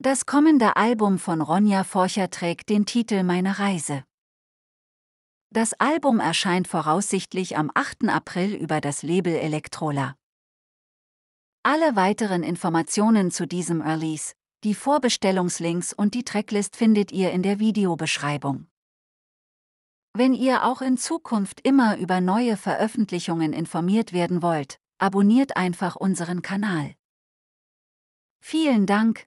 Das kommende Album von Ronja Forcher trägt den Titel Meine Reise. Das Album erscheint voraussichtlich am 8. April über das Label Electrola. Alle weiteren Informationen zu diesem Release, die Vorbestellungslinks und die Tracklist findet ihr in der Videobeschreibung. Wenn ihr auch in Zukunft immer über neue Veröffentlichungen informiert werden wollt, abonniert einfach unseren Kanal. Vielen Dank,